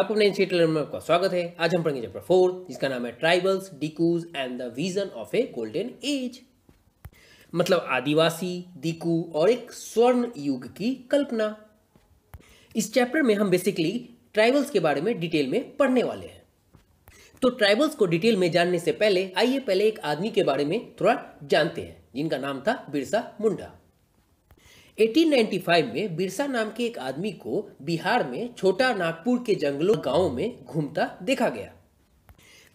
आपको अपने institute learn में आपका स्वागत है आज हम पढ़ेंगे चैप्टर फोर जिसका नाम है tribals dikus and the vision of a golden age मतलब आदिवासी दिकू और एक स्वर्ण युग की कल्पना इस चैप्टर में हम बेसिकली ट्राइबल्स के बारे में डिटेल में पढ़ने वाले हैं तो ट्राइबल्स को डिटेल में जानने से पहले आइए पहले एक आदमी के बारे में थोड़ा जानते हैं जिनका नाम था बिरसा मुंडा 1895 में बिरसा नाम के एक आदमी को बिहार में छोटा नागपुर के जंगलों गांव में घूमता देखा गया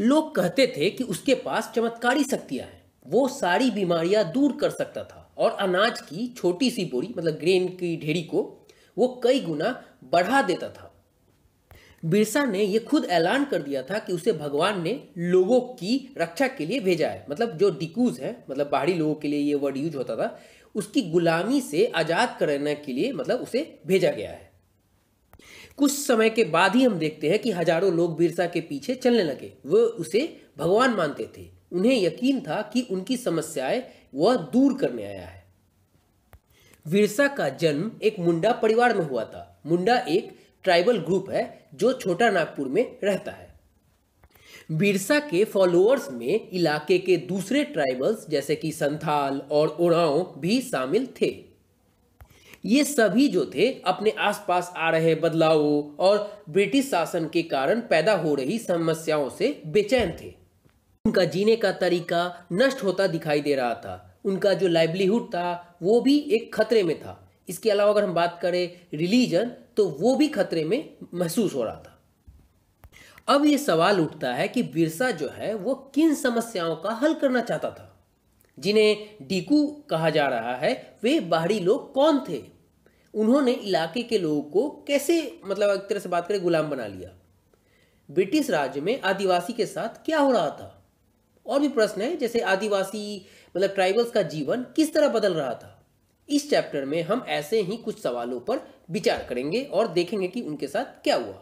लोग कहते थे कि उसके पास चमत्कारी शक्तियां हैं वो सारी बीमारियां दूर कर सकता था और अनाज की छोटी सी बोरी मतलब ग्रेन की ढेरी को वो कई गुना बढ़ा देता था बिरसा ने यह खुद ऐलान कर दिया था कि उसे भगवान ने लोगों की रक्षा के लिए भेजा है मतलब जो डिकूज है मतलब बाहरी लोगों के लिए ये वर्ड यूज होता था उसकी गुलामी से आज़ाद करने के लिए मतलब उसे भेजा गया है कुछ समय के बाद ही हम देखते हैं कि हजारों लोग बिरसा के पीछे चलने लगे वह उसे भगवान मानते थे उन्हें यकीन था कि उनकी समस्याएं वह दूर करने आया है विरसा का जन्म एक मुंडा परिवार में हुआ था मुंडा एक ट्राइबल ग्रुप है जो छोटा नागपुर में रहता है बिरसा के फॉलोअर्स में इलाके के दूसरे ट्राइबल्स जैसे कि संथाल और उड़ाव भी शामिल थे ये सभी जो थे अपने आसपास आ रहे बदलावों और ब्रिटिश शासन के कारण पैदा हो रही समस्याओं से बेचैन थे उनका जीने का तरीका नष्ट होता दिखाई दे रहा था उनका जो लाइवलीहुड था वो भी एक खतरे में था इसके अलावा अगर हम बात करें रिलीजन तो वो भी खतरे में महसूस हो रहा था अब ये सवाल उठता है कि बिरसा जो है वो किन समस्याओं का हल करना चाहता था जिन्हें डीकू कहा जा रहा है वे बाहरी लोग कौन थे उन्होंने इलाके के लोगों को कैसे मतलब एक तरह से बात करें गुलाम बना लिया ब्रिटिश राज्य में आदिवासी के साथ क्या हो रहा था और भी प्रश्न है जैसे आदिवासी मतलब ट्राइबल्स का जीवन किस तरह बदल रहा था इस चैप्टर में हम ऐसे ही कुछ सवालों पर विचार करेंगे और देखेंगे कि उनके साथ क्या हुआ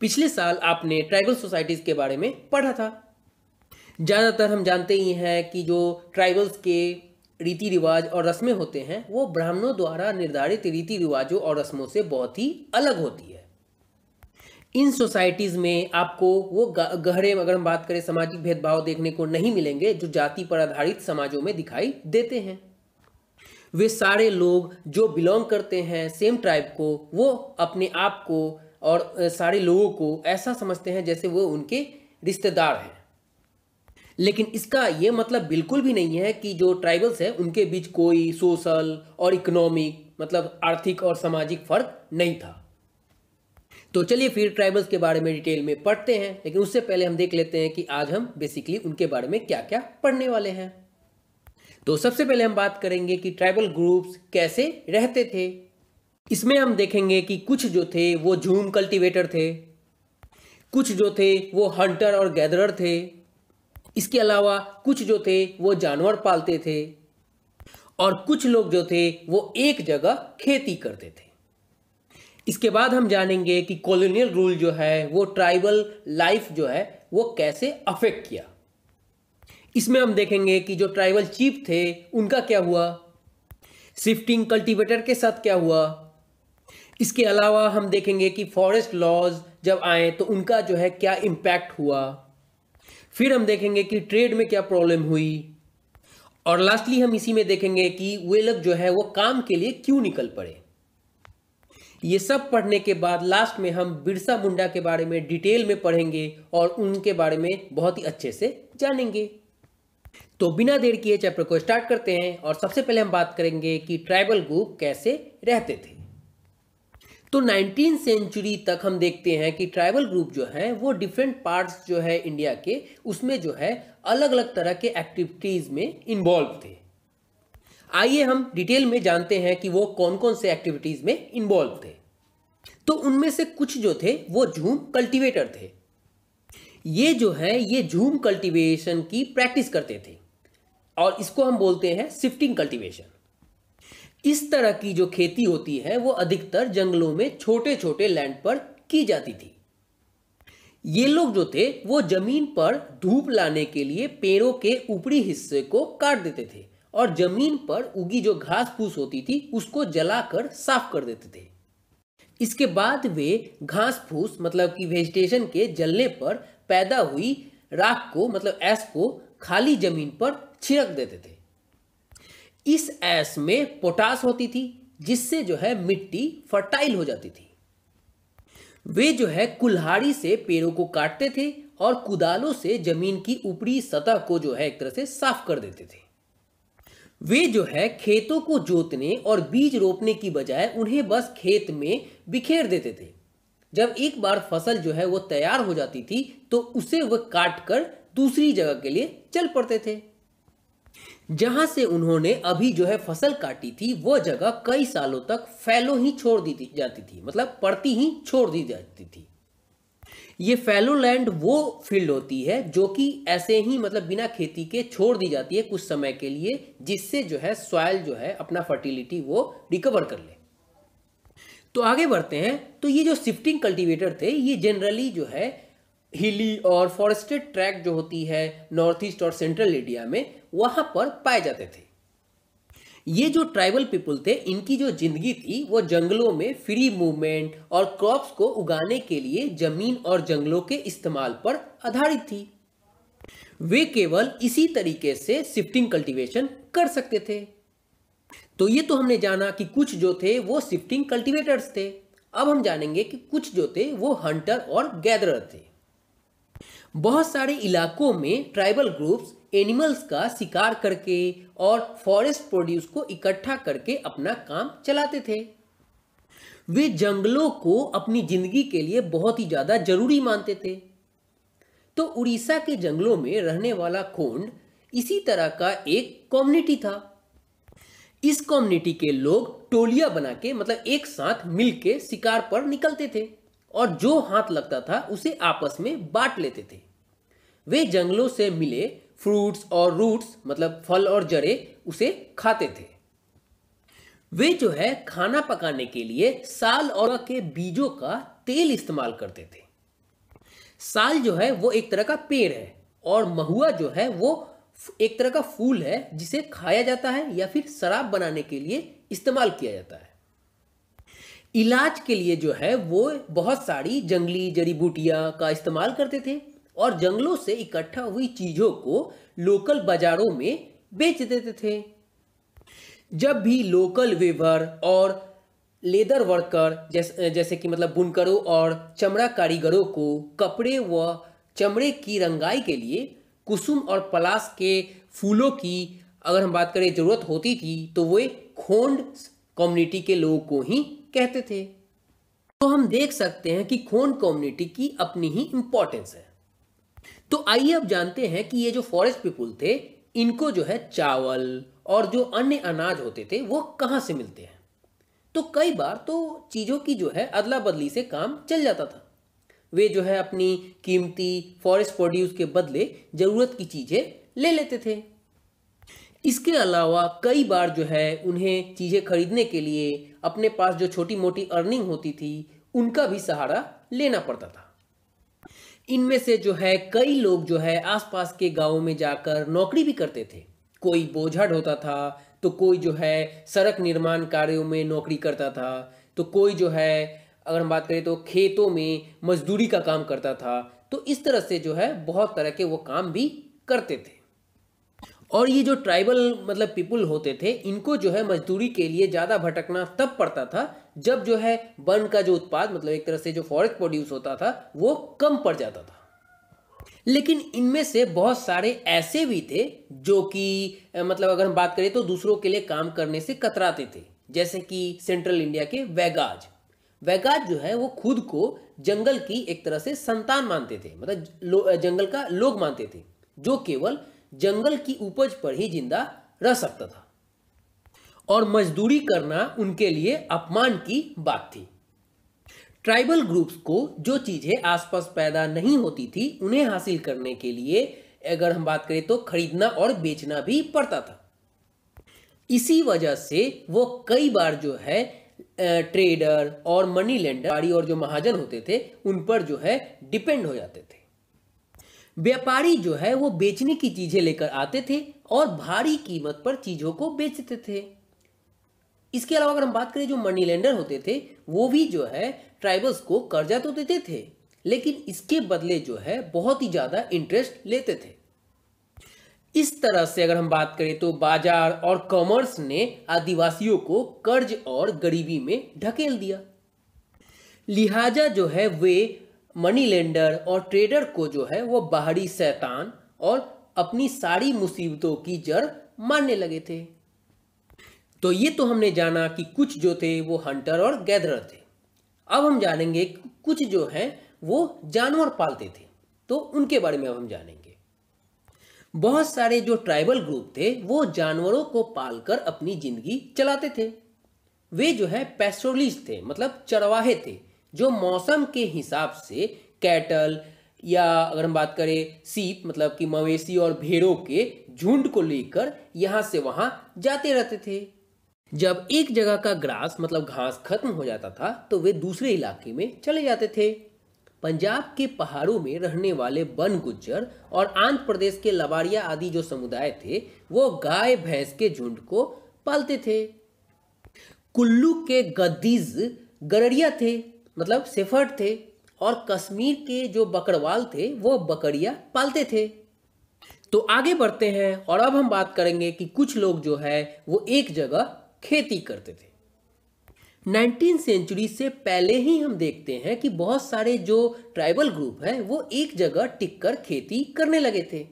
पिछले साल आपने ट्राइबल सोसाइटीज़ के बारे में पढ़ा था ज़्यादातर हम जानते ही हैं कि जो ट्राइबल्स के रीति रिवाज और रस्में होते हैं वो ब्राह्मणों द्वारा निर्धारित रीति रिवाजों और रस्मों से बहुत ही अलग होती है इन सोसाइटीज़ में आपको वो गहरे अगर हम बात करें सामाजिक भेदभाव देखने को नहीं मिलेंगे जो जाति पर आधारित समाजों में दिखाई देते हैं वे सारे लोग जो बिलोंग करते हैं सेम ट्राइब को वो अपने आप को और सारे लोगों को ऐसा समझते हैं जैसे वो उनके रिश्तेदार हैं लेकिन इसका ये मतलब बिल्कुल भी नहीं है कि जो ट्राइबल्स हैं उनके बीच कोई सोशल और इकोनॉमिक मतलब आर्थिक और सामाजिक फर्क नहीं था तो चलिए फिर ट्राइबल्स के बारे में डिटेल में पढ़ते हैं लेकिन उससे पहले हम देख लेते हैं कि आज हम बेसिकली उनके बारे में क्या क्या पढ़ने वाले हैं तो सबसे पहले हम बात करेंगे कि ट्राइबल ग्रुप्स कैसे रहते थे इसमें हम देखेंगे कि कुछ जो थे वो झूम कल्टीवेटर थे कुछ जो थे वो हंटर और गैदरर थे इसके अलावा कुछ जो थे वो जानवर पालते थे और कुछ लोग जो थे वो एक जगह खेती करते थे इसके बाद हम जानेंगे कि कॉलोनियल रूल जो है वो ट्राइबल लाइफ जो है वो कैसे अफेक्ट किया इसमें हम देखेंगे कि जो ट्राइबल चीफ थे उनका क्या हुआ शिफ्टिंग कल्टीवेटर के साथ क्या हुआ इसके अलावा हम देखेंगे कि फॉरेस्ट लॉज जब आए तो उनका जो है क्या इम्पैक्ट हुआ फिर हम देखेंगे कि ट्रेड में क्या प्रॉब्लम हुई और लास्टली हम इसी में देखेंगे कि वे लोग जो है वो काम के लिए क्यों निकल पड़े ये सब पढ़ने के बाद लास्ट में हम बिरसा मुंडा के बारे में डिटेल में पढ़ेंगे और उनके बारे में बहुत ही अच्छे से जानेंगे तो बिना देर किए चैप्टर को स्टार्ट करते हैं और सबसे पहले हम बात करेंगे कि ट्राइबल ग्रुप कैसे रहते थे तो नाइनटीन सेंचुरी तक हम देखते हैं कि ट्राइबल ग्रुप जो है वो डिफरेंट पार्ट्स जो है इंडिया के उसमें जो है अलग अलग तरह के एक्टिविटीज़ में इन्वॉल्व थे आइए हम डिटेल में जानते हैं कि वो कौन कौन से एक्टिविटीज़ में इन्वॉल्व थे तो उनमें से कुछ जो थे वो झूम कल्टिवेटर थे ये जो है ये झूम कल्टिवेशन की प्रैक्टिस करते थे और इसको हम बोलते हैं शिफ्टिंग कल्टिवेशन इस तरह की जो खेती होती है वो अधिकतर जंगलों में छोटे छोटे लैंड पर की जाती थी ये लोग जो थे वो जमीन पर धूप लाने के लिए पेड़ों के ऊपरी हिस्से को काट देते थे और जमीन पर उगी जो घास फूस होती थी उसको जलाकर साफ कर देते थे इसके बाद वे घास फूस मतलब कि वेजिटेशन के जलने पर पैदा हुई राख को मतलब एस को खाली जमीन पर छिड़क देते थे इस ऐस में पोटास होती थी जिससे जो है मिट्टी फर्टाइल हो जाती थी वे जो है कुल्हाड़ी से पेड़ों को काटते थे और कुदालों से जमीन की ऊपरी सतह को जो है एक तरह से साफ कर देते थे वे जो है खेतों को जोतने और बीज रोपने की बजाय उन्हें बस खेत में बिखेर देते थे जब एक बार फसल जो है वो तैयार हो जाती थी तो उसे वह काट कर दूसरी जगह के लिए चल पड़ते थे जहां से उन्होंने अभी जो है फसल काटी थी वो जगह कई सालों तक फैलो ही छोड़ दी जाती थी मतलब पड़ती ही छोड़ दी जाती थी ये फैलो लैंड वो फील्ड होती है जो कि ऐसे ही मतलब बिना खेती के छोड़ दी जाती है कुछ समय के लिए जिससे जो है सॉयल जो है अपना फर्टिलिटी वो रिकवर कर ले तो आगे बढ़ते हैं तो ये जो शिफ्टिंग कल्टीवेटर थे ये जनरली जो है हिली और फॉरेस्टेड ट्रैक जो होती है नॉर्थ ईस्ट और सेंट्रल इंडिया में वहां पर पाए जाते थे ये जो ट्राइबल पीपल थे इनकी जो जिंदगी थी वो जंगलों में फ्री मूवमेंट और क्रॉप्स को उगाने के लिए जमीन और जंगलों के इस्तेमाल पर आधारित थी वे केवल इसी तरीके से शिफ्टिंग कल्टीवेशन कर सकते थे तो ये तो हमने जाना कि कुछ जो थे वो शिफ्टिंग कल्टीवेटर्स थे अब हम जानेंगे कि कुछ जो थे वो हंटर और गैदर थे बहुत सारे इलाकों में ट्राइबल ग्रुप्स एनिमल्स का शिकार करके और फॉरेस्ट प्रोड्यूस को इकट्ठा करके अपना काम चलाते थे वे जंगलों को अपनी जिंदगी के लिए बहुत ही ज़्यादा जरूरी मानते थे तो उड़ीसा के जंगलों में रहने वाला खोंड इसी तरह का एक कम्युनिटी था इस कम्युनिटी के लोग टोलिया बना के मतलब एक साथ मिलके शिकार पर निकलते थे और जो हाथ लगता था उसे आपस में बांट लेते थे वे जंगलों से मिले फ्रूट्स और रूट्स मतलब फल और जड़े उसे खाते थे वे जो है खाना पकाने के लिए साल और के बीजों का तेल इस्तेमाल करते थे साल जो है वो एक तरह का पेड़ है और महुआ जो है वो एक तरह का फूल है जिसे खाया जाता है या फिर शराब बनाने के लिए इस्तेमाल किया जाता है इलाज के लिए जो है वो बहुत सारी जंगली जड़ी बूटियाँ का इस्तेमाल करते थे और जंगलों से इकट्ठा हुई चीज़ों को लोकल बाजारों में बेच देते थे जब भी लोकल वेवर और लेदर वर्कर जैसे जैसे कि मतलब बुनकरों और चमड़ा कारीगरों को कपड़े व चमड़े की रंगाई के लिए कुसुम और पलाश के फूलों की अगर हम बात करें ज़रूरत होती थी तो वे खोंड कम्युनिटी के लोगों को ही कहते थे तो हम देख सकते हैं कि खोन कम्युनिटी की अपनी ही इंपॉर्टेंस है तो आइए अब जानते हैं कि ये जो फॉरेस्ट पीपुल थे इनको जो है चावल और जो अन्य अनाज होते थे वो कहाँ से मिलते हैं तो कई बार तो चीज़ों की जो है अदला बदली से काम चल जाता था वे जो है अपनी कीमती फॉरेस्ट प्रोड्यूस के बदले ज़रूरत की चीज़ें ले लेते थे इसके अलावा कई बार जो है उन्हें चीज़ें खरीदने के लिए अपने पास जो छोटी मोटी अर्निंग होती थी उनका भी सहारा लेना पड़ता था इनमें से जो है कई लोग जो है आसपास के गाँव में जाकर नौकरी भी करते थे कोई बोझा ढोता था तो कोई जो है सड़क निर्माण कार्यों में नौकरी करता था तो कोई जो है अगर हम बात करें तो खेतों में मजदूरी का काम करता था तो इस तरह से जो है बहुत तरह के वो काम भी करते थे और ये जो ट्राइबल मतलब पीपुल होते थे इनको जो है मजदूरी के लिए ज़्यादा भटकना तब पड़ता था जब जो है वन का जो उत्पाद मतलब एक तरह से जो फॉरेस्ट प्रोड्यूस होता था वो कम पड़ जाता था लेकिन इनमें से बहुत सारे ऐसे भी थे जो कि मतलब अगर हम बात करें तो दूसरों के लिए काम करने से कतराते थे जैसे कि सेंट्रल इंडिया के वैगाज वैगाज जो है वो खुद को जंगल की एक तरह से संतान मानते थे मतलब जंगल का लोग मानते थे जो केवल जंगल की उपज पर ही जिंदा रह सकता था और मजदूरी करना उनके लिए अपमान की बात थी ट्राइबल ग्रुप्स को जो चीज़ें आसपास पैदा नहीं होती थी उन्हें हासिल करने के लिए अगर हम बात करें तो खरीदना और बेचना भी पड़ता था इसी वजह से वो कई बार जो है ट्रेडर और मनी लेंडर और जो महाजन होते थे उन पर जो है डिपेंड हो जाते थे व्यापारी जो है वो बेचने की चीज़ें लेकर आते थे और भारी कीमत पर चीज़ों को बेचते थे इसके अलावा अगर हम बात करें जो मनी लेंडर होते थे वो भी जो है ट्राइबल्स को कर्जा तो देते थे लेकिन इसके बदले जो है बहुत ही ज़्यादा इंटरेस्ट लेते थे इस तरह से अगर हम बात करें तो बाजार और कॉमर्स ने आदिवासियों को कर्ज और गरीबी में ढकेल दिया लिहाजा जो है वे मनी लेंडर और ट्रेडर को जो है वो बाहरी शैतान और अपनी सारी मुसीबतों की जड़ मानने लगे थे तो ये तो हमने जाना कि कुछ जो थे वो हंटर और गैदर थे अब हम जानेंगे कुछ जो हैं वो जानवर पालते थे तो उनके बारे में अब हम जानेंगे बहुत सारे जो ट्राइबल ग्रुप थे वो जानवरों को पालकर अपनी जिंदगी चलाते थे वे जो है पेस्ट्रोलिस्ट थे मतलब चरवाहे थे जो मौसम के हिसाब से कैटल या अगर हम बात करें सीप मतलब कि मवेशी और भेड़ों के झुंड को लेकर यहाँ से वहां जाते रहते थे जब एक जगह का ग्रास मतलब घास खत्म हो जाता था तो वे दूसरे इलाके में चले जाते थे पंजाब के पहाड़ों में रहने वाले बन गुज्जर और आंध्र प्रदेश के लबारिया आदि जो समुदाय थे वो गाय भैंस के झुंड को पालते थे कुल्लू के गद्दीज गरड़िया थे मतलब सेफर्ड थे और कश्मीर के जो बकरवाल थे वो बकरिया पालते थे तो आगे बढ़ते हैं और अब हम बात करेंगे कि कुछ लोग जो है वो एक जगह खेती करते थे नाइनटीन सेंचुरी से पहले ही हम देखते हैं कि बहुत सारे जो ट्राइबल ग्रुप हैं वो एक जगह टिक कर खेती करने लगे थे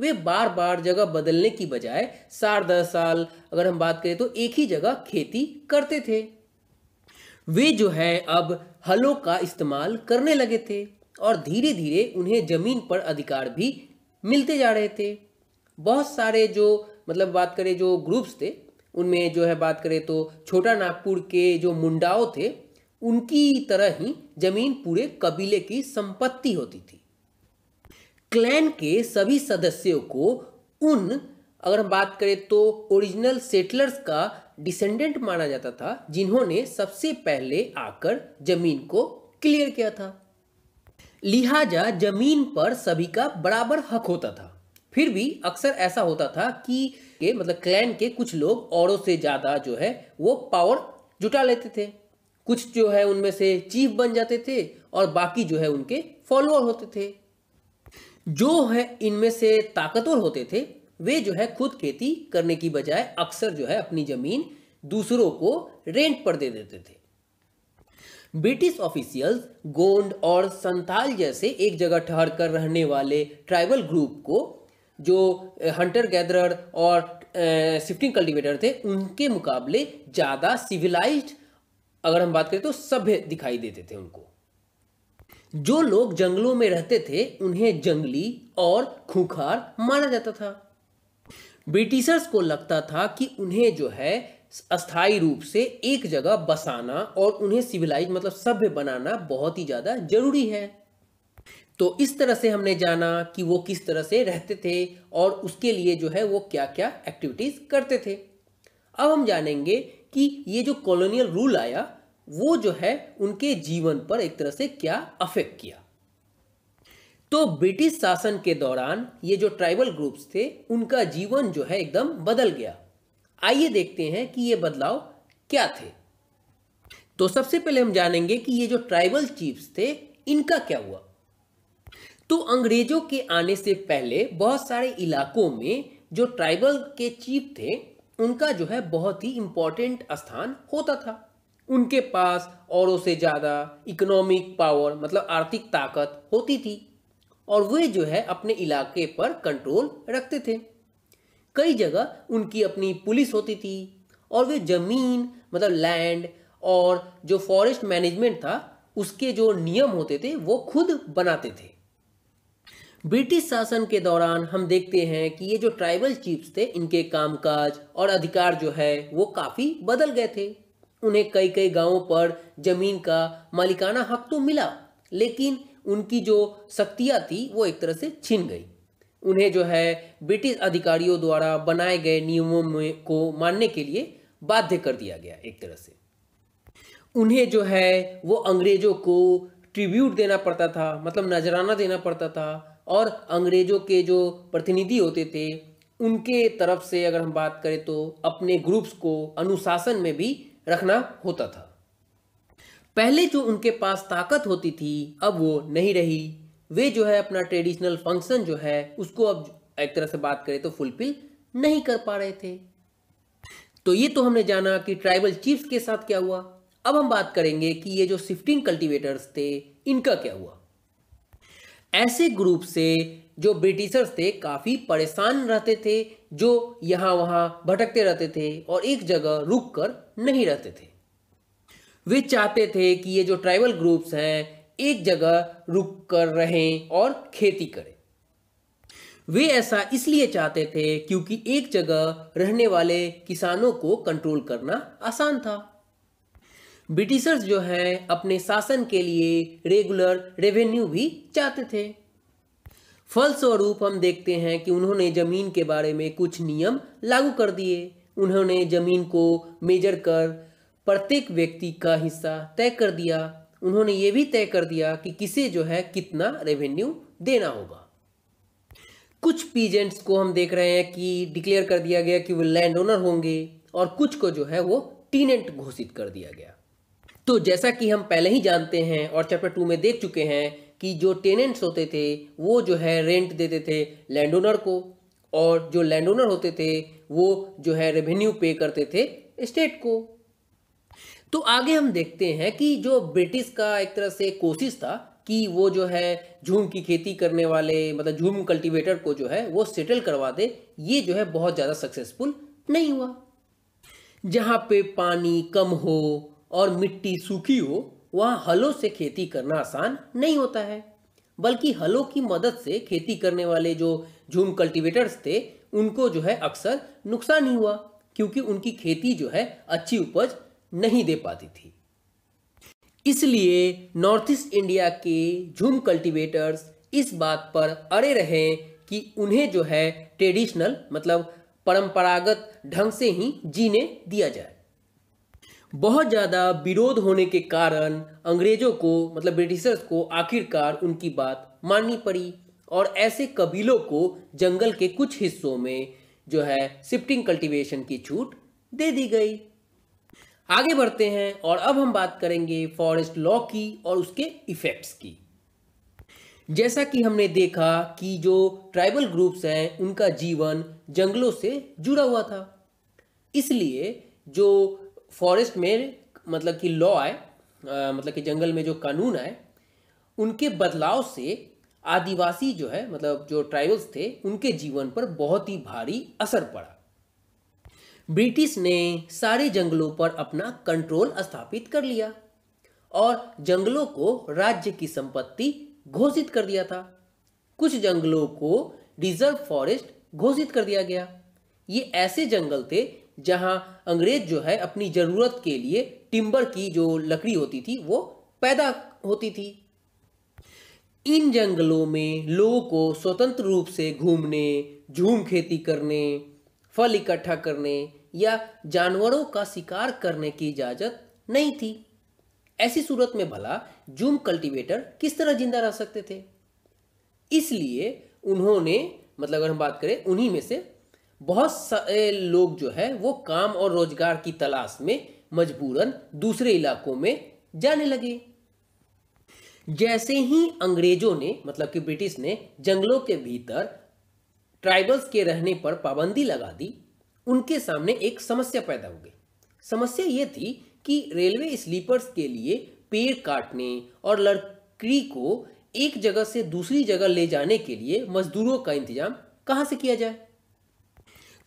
वे बार बार जगह बदलने की बजाय साठ दस साल अगर हम बात करें तो एक ही जगह खेती करते थे वे जो है अब हलों का इस्तेमाल करने लगे थे और धीरे धीरे उन्हें ज़मीन पर अधिकार भी मिलते जा रहे थे बहुत सारे जो मतलब बात करें जो ग्रुप्स थे उनमें जो है बात करें तो छोटा नागपुर के जो मुंडाओ थे उनकी तरह ही जमीन पूरे कबीले की संपत्ति होती थी क्लैन के सभी सदस्यों को उन अगर हम बात करें तो ओरिजिनल सेटलर्स का डिसेंडेंट माना जाता था जिन्होंने सबसे पहले आकर जमीन को क्लियर किया था लिहाजा जमीन पर सभी का बराबर हक होता था फिर भी अक्सर ऐसा होता था कि के मतलब क्लैन के कुछ लोग औरों से ज़्यादा जो है वो पावर जुटा लेते थे कुछ जो है उनमें से चीफ बन जाते थे और बाकी जो है उनके फॉलोअर होते थे जो है इनमें से ताकतवर होते थे वे जो है खुद खेती करने की बजाय अक्सर जो है अपनी जमीन दूसरों को रेंट पर दे देते थे ब्रिटिश ऑफिशियल्स गोंड और संताल जैसे एक जगह ठहर कर रहने वाले ट्राइबल ग्रुप को जो हंटर गैदरर और शिफ्टिंग कल्टीवेटर थे उनके मुकाबले ज़्यादा सिविलाइज्ड अगर हम बात करें तो सभ्य दिखाई देते थे उनको जो लोग जंगलों में रहते थे उन्हें जंगली और खूंखार माना जाता था ब्रिटिशर्स को लगता था कि उन्हें जो है अस्थाई रूप से एक जगह बसाना और उन्हें सिविलाइज मतलब सभ्य बनाना बहुत ही ज़्यादा जरूरी है तो इस तरह से हमने जाना कि वो किस तरह से रहते थे और उसके लिए जो है वो क्या क्या एक्टिविटीज़ करते थे अब हम जानेंगे कि ये जो कॉलोनियल रूल आया वो जो है उनके जीवन पर एक तरह से क्या अफेक्ट किया तो ब्रिटिश शासन के दौरान ये जो ट्राइबल ग्रुप्स थे उनका जीवन जो है एकदम बदल गया आइए देखते हैं कि ये बदलाव क्या थे तो सबसे पहले हम जानेंगे कि ये जो ट्राइबल चीफ्स थे इनका क्या हुआ तो अंग्रेजों के आने से पहले बहुत सारे इलाकों में जो ट्राइबल के चीफ थे उनका जो है बहुत ही इंपॉर्टेंट स्थान होता था उनके पास औरों से ज़्यादा इकोनॉमिक पावर मतलब आर्थिक ताकत होती थी और वे जो है अपने इलाके पर कंट्रोल रखते थे कई जगह उनकी अपनी पुलिस होती थी और वे जमीन मतलब लैंड और जो फॉरेस्ट मैनेजमेंट था उसके जो नियम होते थे वो खुद बनाते थे ब्रिटिश शासन के दौरान हम देखते हैं कि ये जो ट्राइबल चीफ्स थे इनके कामकाज और अधिकार जो है वो काफ़ी बदल गए थे उन्हें कई कई गांवों पर जमीन का मालिकाना हक तो मिला लेकिन उनकी जो शक्तियाँ थी वो एक तरह से छिन गई उन्हें जो है ब्रिटिश अधिकारियों द्वारा बनाए गए नियमों में को मानने के लिए बाध्य कर दिया गया एक तरह से उन्हें जो है वो अंग्रेजों को ट्रिब्यूट देना पड़ता था मतलब नजराना देना पड़ता था और अंग्रेजों के जो प्रतिनिधि होते थे उनके तरफ से अगर हम बात करें तो अपने ग्रुप्स को अनुशासन में भी रखना होता था पहले जो उनके पास ताकत होती थी अब वो नहीं रही वे जो है अपना ट्रेडिशनल फंक्शन जो है उसको अब एक तरह से बात करें तो फुलफिल नहीं कर पा रहे थे तो ये तो हमने जाना कि ट्राइबल चीफ्स के साथ क्या हुआ अब हम बात करेंगे कि ये जो शिफ्टिंग कल्टीवेटर्स थे इनका क्या हुआ ऐसे ग्रुप से जो ब्रिटिशर्स थे काफ़ी परेशान रहते थे जो यहां वहां भटकते रहते थे और एक जगह रुक कर नहीं रहते थे वे चाहते थे कि ये जो ट्राइबल ग्रुप्स हैं एक जगह रुक कर रहें और खेती करें वे ऐसा इसलिए चाहते थे क्योंकि एक जगह रहने वाले किसानों को कंट्रोल करना आसान था ब्रिटिशर्स जो हैं अपने शासन के लिए रेगुलर रेवेन्यू भी चाहते थे फलस्वरूप हम देखते हैं कि उन्होंने ज़मीन के बारे में कुछ नियम लागू कर दिए उन्होंने ज़मीन को मेजर कर प्रत्येक व्यक्ति का हिस्सा तय कर दिया उन्होंने ये भी तय कर दिया कि किसे जो है कितना रेवेन्यू देना होगा कुछ पीजेंट्स को हम देख रहे हैं कि डिक्लेयर कर दिया गया कि वो लैंड ओनर होंगे और कुछ को जो है वो टीनेंट घोषित कर दिया गया तो जैसा कि हम पहले ही जानते हैं और चैप्टर टू में देख चुके हैं कि जो टेनेंट्स होते थे वो जो है रेंट देते थे लैंड ओनर को और जो लैंड ओनर होते थे वो जो है रेवेन्यू पे करते थे स्टेट को तो आगे हम देखते हैं कि जो ब्रिटिश का एक तरह से कोशिश था कि वो जो है झूम की खेती करने वाले मतलब झूम कल्टीवेटर को जो है वो सेटल करवा दे ये जो है बहुत ज़्यादा सक्सेसफुल नहीं हुआ जहाँ पे पानी कम हो और मिट्टी सूखी हो वहाँ हलों से खेती करना आसान नहीं होता है बल्कि हलों की मदद से खेती करने वाले जो झूम कल्टीवेटर्स थे उनको जो है अक्सर नुकसान ही हुआ क्योंकि उनकी खेती जो है अच्छी उपज नहीं दे पाती थी इसलिए नॉर्थ ईस्ट इंडिया के झूम कल्टीवेटर्स इस बात पर अड़े रहे कि उन्हें जो है ट्रेडिशनल मतलब परंपरागत ढंग से ही जीने दिया जाए बहुत ज़्यादा विरोध होने के कारण अंग्रेज़ों को मतलब ब्रिटिशर्स को आखिरकार उनकी बात माननी पड़ी और ऐसे कबीलों को जंगल के कुछ हिस्सों में जो है शिफ्टिंग कल्टीवेशन की छूट दे दी गई आगे बढ़ते हैं और अब हम बात करेंगे फॉरेस्ट लॉ की और उसके इफ़ेक्ट्स की जैसा कि हमने देखा कि जो ट्राइबल ग्रुप्स हैं उनका जीवन जंगलों से जुड़ा हुआ था इसलिए जो फॉरेस्ट में मतलब कि लॉ आए मतलब कि जंगल में जो कानून आए उनके बदलाव से आदिवासी जो है मतलब जो ट्राइबल्स थे उनके जीवन पर बहुत ही भारी असर पड़ा ब्रिटिश ने सारे जंगलों पर अपना कंट्रोल स्थापित कर लिया और जंगलों को राज्य की संपत्ति घोषित कर दिया था कुछ जंगलों को रिजर्व फॉरेस्ट घोषित कर दिया गया ये ऐसे जंगल थे जहां अंग्रेज जो है अपनी ज़रूरत के लिए टिम्बर की जो लकड़ी होती थी वो पैदा होती थी इन जंगलों में लोगों को स्वतंत्र रूप से घूमने झूम खेती करने फल इकट्ठा करने या जानवरों का शिकार करने की इजाज़त नहीं थी ऐसी सूरत में भला जूम कल्टीवेटर किस तरह जिंदा रह सकते थे इसलिए उन्होंने मतलब अगर हम बात करें उन्हीं में से बहुत सारे लोग जो है वो काम और रोजगार की तलाश में मजबूरन दूसरे इलाकों में जाने लगे जैसे ही अंग्रेजों ने मतलब कि ब्रिटिश ने जंगलों के भीतर ट्राइबल्स के रहने पर पाबंदी लगा दी उनके सामने एक समस्या पैदा हो गई समस्या ये थी कि रेलवे स्लीपर्स के लिए पेड़ काटने और लकड़ी को एक जगह से दूसरी जगह ले जाने के लिए मजदूरों का इंतजाम कहाँ से किया जाए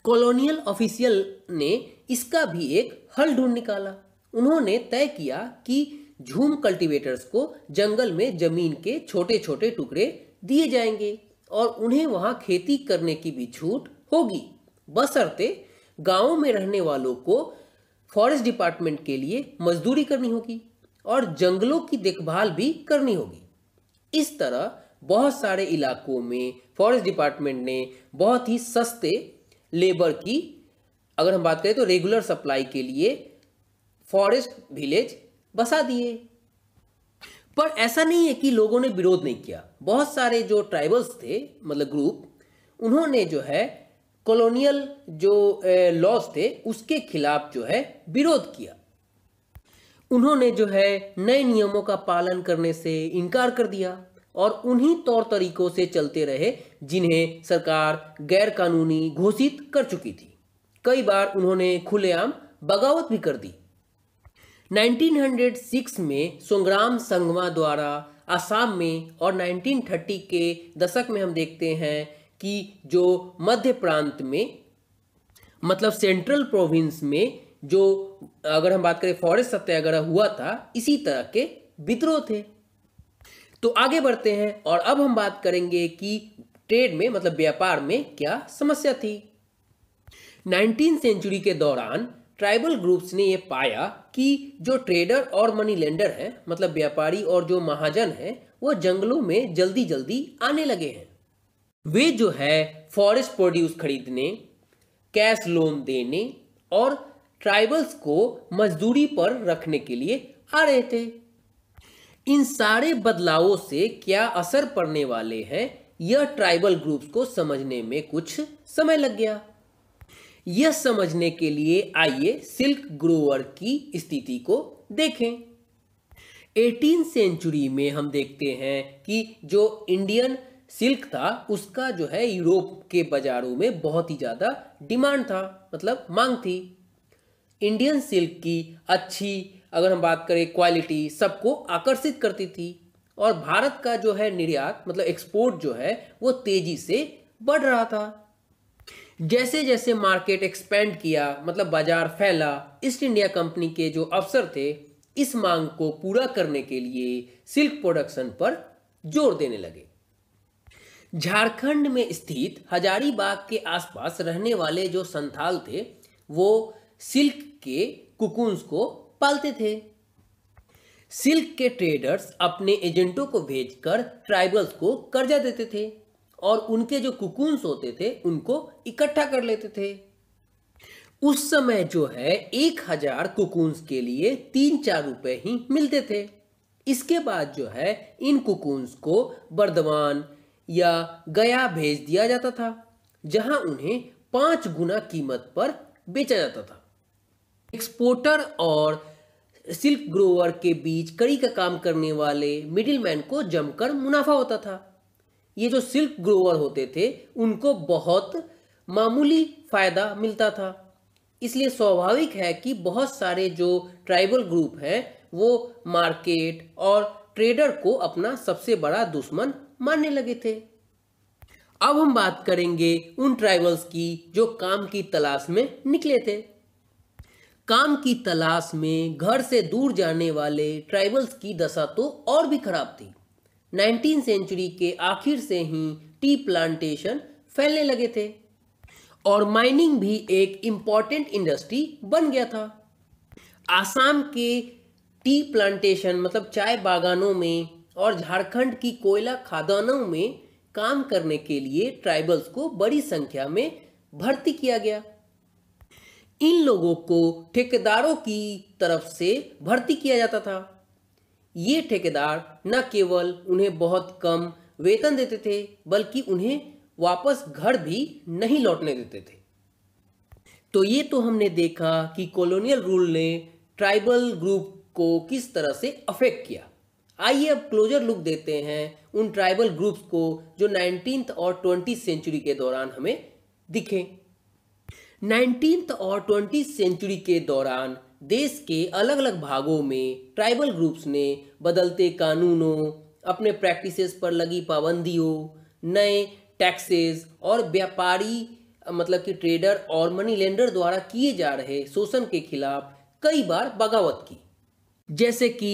कॉलोनियल ऑफिशियल ने इसका भी एक हल ढूंढ निकाला उन्होंने तय किया कि झूम कल्टीवेटर्स को जंगल में जमीन के छोटे छोटे टुकड़े दिए जाएंगे और उन्हें वहां खेती करने की भी छूट होगी बसरते गाँव में रहने वालों को फॉरेस्ट डिपार्टमेंट के लिए मजदूरी करनी होगी और जंगलों की देखभाल भी करनी होगी इस तरह बहुत सारे इलाकों में फॉरेस्ट डिपार्टमेंट ने बहुत ही सस्ते लेबर की अगर हम बात करें तो रेगुलर सप्लाई के लिए फॉरेस्ट विलेज बसा दिए पर ऐसा नहीं है कि लोगों ने विरोध नहीं किया बहुत सारे जो ट्राइबल्स थे मतलब ग्रुप उन्होंने जो है कॉलोनियल जो लॉज थे उसके खिलाफ जो है विरोध किया उन्होंने जो है नए नियमों का पालन करने से इनकार कर दिया और उन्हीं तौर तरीकों से चलते रहे जिन्हें सरकार गैर कानूनी घोषित कर चुकी थी कई बार उन्होंने खुलेआम बगावत भी कर दी 1906 में संग्राम संगमा द्वारा आसाम में और 1930 के दशक में हम देखते हैं कि जो मध्य प्रांत में मतलब सेंट्रल प्रोविंस में जो अगर हम बात करें फॉरेस्ट सत्याग्रह हुआ था इसी तरह के विद्रोह थे तो आगे बढ़ते हैं और अब हम बात करेंगे कि ट्रेड में मतलब व्यापार में क्या समस्या थी नाइनटीन सेंचुरी के दौरान ट्राइबल ग्रुप्स ने यह पाया कि जो ट्रेडर और मनी लेंडर हैं मतलब व्यापारी और जो महाजन हैं वो जंगलों में जल्दी जल्दी आने लगे हैं वे जो है फॉरेस्ट प्रोड्यूस खरीदने कैश लोन देने और ट्राइबल्स को मजदूरी पर रखने के लिए आ रहे थे इन सारे बदलावों से क्या असर पड़ने वाले हैं यह ट्राइबल ग्रुप्स को समझने में कुछ समय लग गया यह समझने के लिए आइए सिल्क ग्रोवर की स्थिति को देखें एटीन सेंचुरी में हम देखते हैं कि जो इंडियन सिल्क था उसका जो है यूरोप के बाजारों में बहुत ही ज़्यादा डिमांड था मतलब मांग थी इंडियन सिल्क की अच्छी अगर हम बात करें क्वालिटी सबको आकर्षित करती थी और भारत का जो है निर्यात मतलब एक्सपोर्ट जो है वो तेज़ी से बढ़ रहा था जैसे जैसे मार्केट एक्सपेंड किया मतलब बाजार फैला ईस्ट इंडिया कंपनी के जो अफसर थे इस मांग को पूरा करने के लिए सिल्क प्रोडक्शन पर जोर देने लगे झारखंड में स्थित हजारीबाग के आसपास रहने वाले जो संथाल थे वो सिल्क के कुकुंस को पालते थे सिल्क के ट्रेडर्स अपने एजेंटों को भेजकर ट्राइबल्स को कर्जा देते थे और उनके जो कुकुंस होते थे उनको इकट्ठा कर लेते थे उस समय जो है एक हजार कुकुंस के लिए तीन चार रुपए ही मिलते थे इसके बाद जो है इन कुकुंस को बर्दवान या गया भेज दिया जाता था जहां उन्हें पाँच गुना कीमत पर बेचा जाता था एक्सपोर्टर और सिल्क ग्रोवर के बीच कड़ी का काम करने वाले मिडिलमैन को जमकर मुनाफा होता था ये जो सिल्क ग्रोवर होते थे उनको बहुत मामूली फ़ायदा मिलता था इसलिए स्वाभाविक है कि बहुत सारे जो ट्राइबल ग्रुप हैं वो मार्केट और ट्रेडर को अपना सबसे बड़ा दुश्मन मानने लगे थे अब हम बात करेंगे उन ट्राइबल्स की जो काम की तलाश में निकले थे काम की तलाश में घर से दूर जाने वाले ट्राइबल्स की दशा तो और भी खराब थी नाइनटीन सेंचुरी के आखिर से ही टी प्लांटेशन फैलने लगे थे और माइनिंग भी एक इम्पॉर्टेंट इंडस्ट्री बन गया था आसाम के टी प्लांटेशन मतलब चाय बागानों में और झारखंड की कोयला खादानों में काम करने के लिए ट्राइबल्स को बड़ी संख्या में भर्ती किया गया इन लोगों को ठेकेदारों की तरफ से भर्ती किया जाता था ये ठेकेदार न केवल उन्हें बहुत कम वेतन देते थे बल्कि उन्हें वापस घर भी नहीं लौटने देते थे तो ये तो हमने देखा कि कॉलोनियल रूल ने ट्राइबल ग्रुप को किस तरह से अफेक्ट किया आइए अब क्लोजर लुक देते हैं उन ट्राइबल ग्रुप्स को जो नाइनटीन्थ और ट्वेंटी सेंचुरी के दौरान हमें दिखे नाइनटीन्थ और ट्वेंटी सेंचुरी के दौरान देश के अलग अलग भागों में ट्राइबल ग्रुप्स ने बदलते कानूनों अपने प्रैक्टिसेस पर लगी पाबंदियों नए टैक्सेस और व्यापारी मतलब कि ट्रेडर और मनी लेंडर द्वारा किए जा रहे शोषण के खिलाफ कई बार बगावत की जैसे कि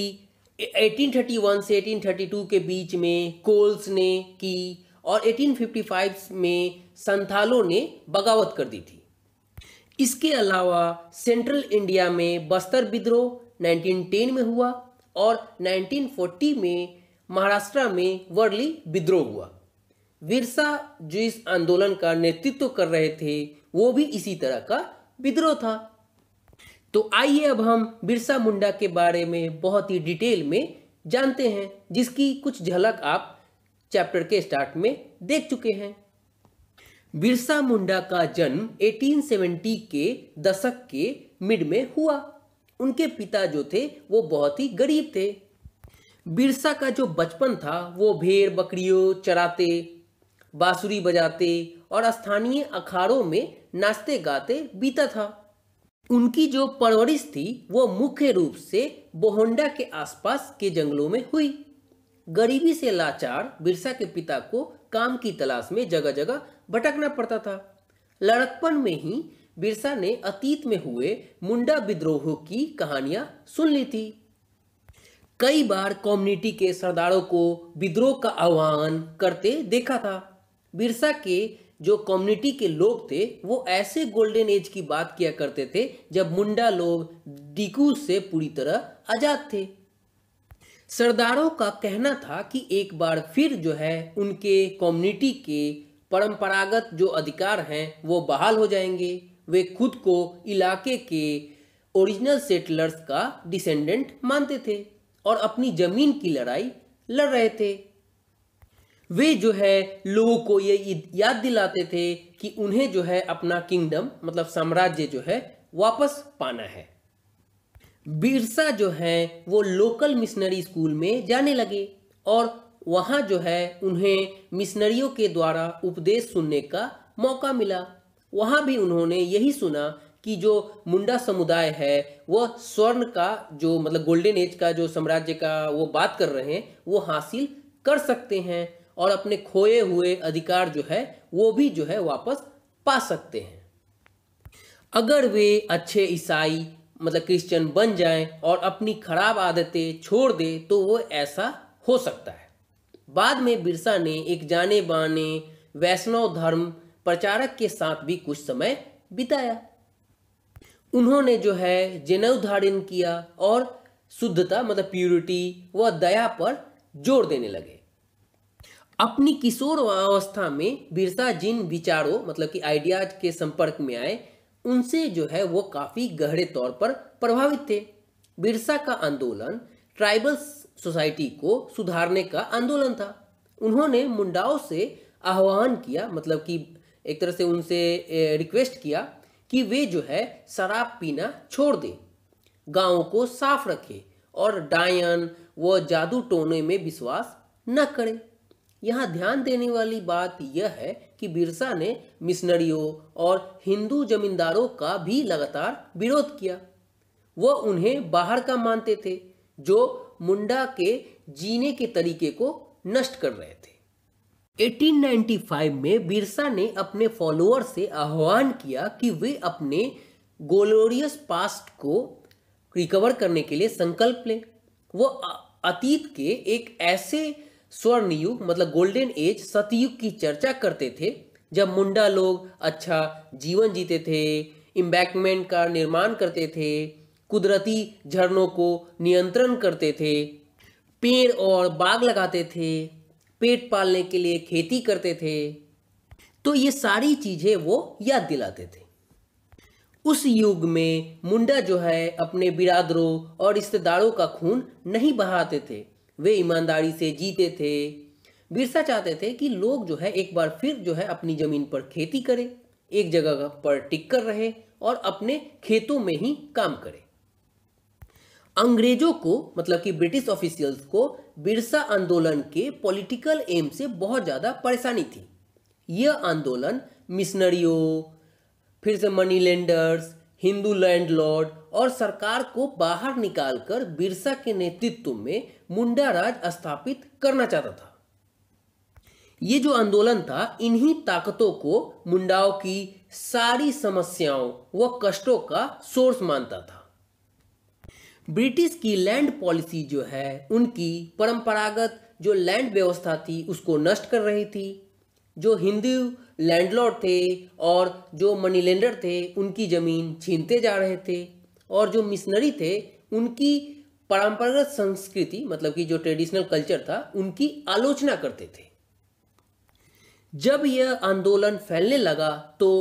1831 से 1832 के बीच में कोल्स ने की और 1855 में संथालों ने बगावत कर दी थी इसके अलावा सेंट्रल इंडिया में बस्तर विद्रोह 1910 में हुआ और 1940 में महाराष्ट्र में वर्ली विद्रोह हुआ विरसा जो इस आंदोलन का नेतृत्व कर रहे थे वो भी इसी तरह का विद्रोह था तो आइए अब हम बिरसा मुंडा के बारे में बहुत ही डिटेल में जानते हैं जिसकी कुछ झलक आप चैप्टर के स्टार्ट में देख चुके हैं बिरसा मुंडा का जन्म 1870 के दशक के मिड में हुआ उनके पिता जो थे वो बहुत ही गरीब थे बिरसा का जो बचपन था वो भेड़ बकरियों चराते बांसुरी बजाते और स्थानीय अखाड़ों में नाचते गाते बीता था उनकी जो परवरिश थी वो मुख्य रूप से बोहंडा के आसपास के जंगलों में हुई गरीबी से लाचार बिरसा के पिता को काम की तलाश में जगह जगह भटकना पड़ता था लड़कपन में ही बिरसा ने अतीत में हुए मुंडा विद्रोहों की कहानियां सुन ली थी कई बार कम्युनिटी के सरदारों को विद्रोह का आह्वान करते देखा था बिरसा के जो कम्युनिटी के लोग थे वो ऐसे गोल्डन एज की बात किया करते थे जब मुंडा लोग डिकू से पूरी तरह आज़ाद थे सरदारों का कहना था कि एक बार फिर जो है उनके कम्युनिटी के परंपरागत जो अधिकार हैं वो बहाल हो जाएंगे वे खुद को इलाके के ओरिजिनल सेटलर्स का डिसेंडेंट मानते थे और अपनी ज़मीन की लड़ाई लड़ रहे थे वे जो है लोगों को ये याद दिलाते थे कि उन्हें जो है अपना किंगडम मतलब साम्राज्य जो है वापस पाना है बिरसा जो है वो लोकल मिशनरी स्कूल में जाने लगे और वहाँ जो है उन्हें मिशनरियों के द्वारा उपदेश सुनने का मौका मिला वहाँ भी उन्होंने यही सुना कि जो मुंडा समुदाय है वह स्वर्ण का जो मतलब गोल्डन एज का जो साम्राज्य का वो बात कर रहे हैं वो हासिल कर सकते हैं और अपने खोए हुए अधिकार जो है वो भी जो है वापस पा सकते हैं अगर वे अच्छे ईसाई मतलब क्रिश्चियन बन जाएं और अपनी खराब आदतें छोड़ दे तो वो ऐसा हो सकता है बाद में बिरसा ने एक जाने बाने वैष्णव धर्म प्रचारक के साथ भी कुछ समय बिताया उन्होंने जो है जनेऊ धारण किया और शुद्धता मतलब प्यूरिटी व दया पर जोर देने लगे अपनी किशोर अवस्था में बिरसा जिन विचारों मतलब कि आइडियाज के संपर्क में आए उनसे जो है वो काफ़ी गहरे तौर पर प्रभावित थे बिरसा का आंदोलन ट्राइबल सोसाइटी को सुधारने का आंदोलन था उन्होंने मुंडाओं से आह्वान किया मतलब कि एक तरह से उनसे रिक्वेस्ट किया कि वे जो है शराब पीना छोड़ दें गांवों को साफ रखें और डायन व जादू टोने में विश्वास न करें यहाँ ध्यान देने वाली बात यह है कि बिरसा ने मिशनरियों और हिंदू जमींदारों का भी लगातार विरोध किया वह उन्हें बाहर का मानते थे जो मुंडा के जीने के तरीके को नष्ट कर रहे थे 1895 में बिरसा ने अपने फॉलोअर से आह्वान किया कि वे अपने गोलोरियस पास्ट को रिकवर करने के लिए संकल्प लें वो अतीत के एक ऐसे स्वर्ण युग मतलब गोल्डन एज सतयुग की चर्चा करते थे जब मुंडा लोग अच्छा जीवन जीते थे इम्बैकमेंट का निर्माण करते थे कुदरती झरनों को नियंत्रण करते थे पेड़ और बाग लगाते थे पेट पालने के लिए खेती करते थे तो ये सारी चीज़ें वो याद दिलाते थे उस युग में मुंडा जो है अपने बिरादरों और रिश्तेदारों का खून नहीं बहाते थे वे ईमानदारी से जीते थे बिरसा चाहते थे कि लोग जो है एक बार फिर जो है अपनी ज़मीन पर खेती करें एक जगह पर टिक कर रहे और अपने खेतों में ही काम करें अंग्रेजों को मतलब कि ब्रिटिश ऑफिशियल्स को बिरसा आंदोलन के पॉलिटिकल एम से बहुत ज़्यादा परेशानी थी यह आंदोलन मिशनरियों फिर से मनी लेंडर्स हिंदू लैंडलॉर्ड और सरकार को बाहर निकालकर बिरसा के नेतृत्व में मुंडा राज स्थापित करना चाहता था ये जो आंदोलन था इन्हीं ताकतों को मुंडाओं की सारी समस्याओं व कष्टों का सोर्स मानता था ब्रिटिश की लैंड पॉलिसी जो है उनकी परंपरागत जो लैंड व्यवस्था थी उसको नष्ट कर रही थी जो हिंदू लैंडलॉर्ड थे और जो मनी लेंडर थे उनकी ज़मीन छीनते जा रहे थे और जो मिशनरी थे उनकी परंपरागत संस्कृति मतलब कि जो ट्रेडिशनल कल्चर था उनकी आलोचना करते थे जब यह आंदोलन फैलने लगा तो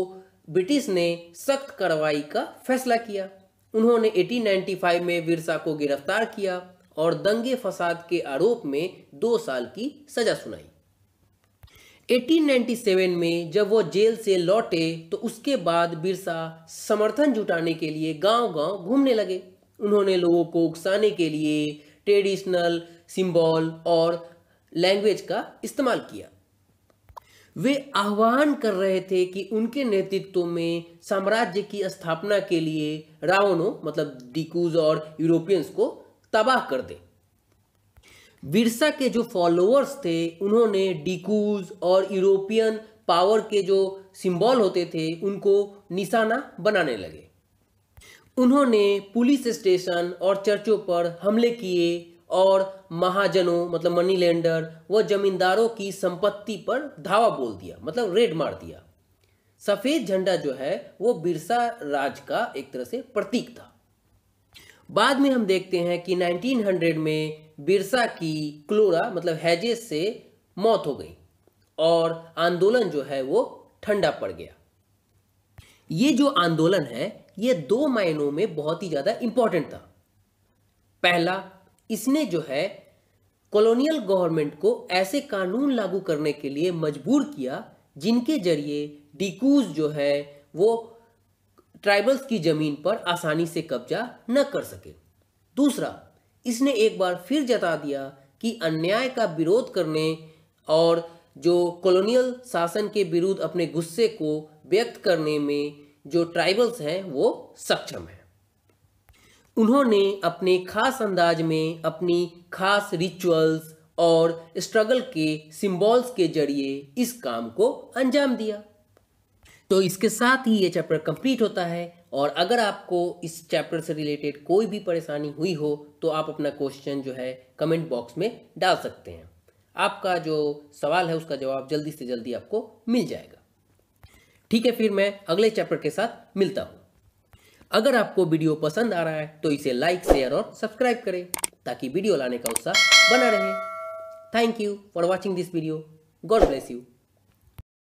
ब्रिटिश ने सख्त कार्रवाई का फैसला किया उन्होंने 1895 में विरसा को गिरफ्तार किया और दंगे फसाद के आरोप में दो साल की सजा सुनाई 1897 में जब वो जेल से लौटे तो उसके बाद बिरसा समर्थन जुटाने के लिए गांव-गांव घूमने लगे उन्होंने लोगों को उकसाने के लिए ट्रेडिशनल सिंबल और लैंग्वेज का इस्तेमाल किया वे आह्वान कर रहे थे कि उनके नेतृत्व में साम्राज्य की स्थापना के लिए रावणों मतलब डिकूज और यूरोपियंस को तबाह कर दें बिरसा के जो फॉलोअर्स थे उन्होंने डिकूज और यूरोपियन पावर के जो सिंबल होते थे उनको निशाना बनाने लगे उन्होंने पुलिस स्टेशन और चर्चों पर हमले किए और महाजनों मतलब मनी लैंडर व जमींदारों की संपत्ति पर धावा बोल दिया मतलब रेड मार दिया सफ़ेद झंडा जो है वो बिरसा राज का एक तरह से प्रतीक था बाद में हम देखते हैं कि 1900 में बिरसा की क्लोरा मतलब हैजेस से मौत हो गई और आंदोलन जो है वो ठंडा पड़ गया ये जो आंदोलन है ये दो मायनों में बहुत ही ज़्यादा इम्पॉर्टेंट था पहला इसने जो है कॉलोनियल गवर्नमेंट को ऐसे कानून लागू करने के लिए मजबूर किया जिनके जरिए डिकूज जो है वो ट्राइबल्स की ज़मीन पर आसानी से कब्जा न कर सके दूसरा इसने एक बार फिर जता दिया कि अन्याय का विरोध करने और जो कॉलोनियल शासन के विरुद्ध अपने गुस्से को व्यक्त करने में जो ट्राइबल्स हैं वो सक्षम हैं उन्होंने अपने खास अंदाज में अपनी खास रिचुअल्स और स्ट्रगल के सिंबल्स के जरिए इस काम को अंजाम दिया तो इसके साथ ही ये चैप्टर कंप्लीट होता है और अगर आपको इस चैप्टर से रिलेटेड कोई भी परेशानी हुई हो तो आप अपना क्वेश्चन जो है कमेंट बॉक्स में डाल सकते हैं आपका जो सवाल है उसका जवाब जल्दी से जल्दी आपको मिल जाएगा ठीक है फिर मैं अगले चैप्टर के साथ मिलता हूँ अगर आपको वीडियो पसंद आ रहा है तो इसे लाइक शेयर और सब्सक्राइब करें ताकि वीडियो लाने का उत्साह बना रहे thank you for watching this video God bless you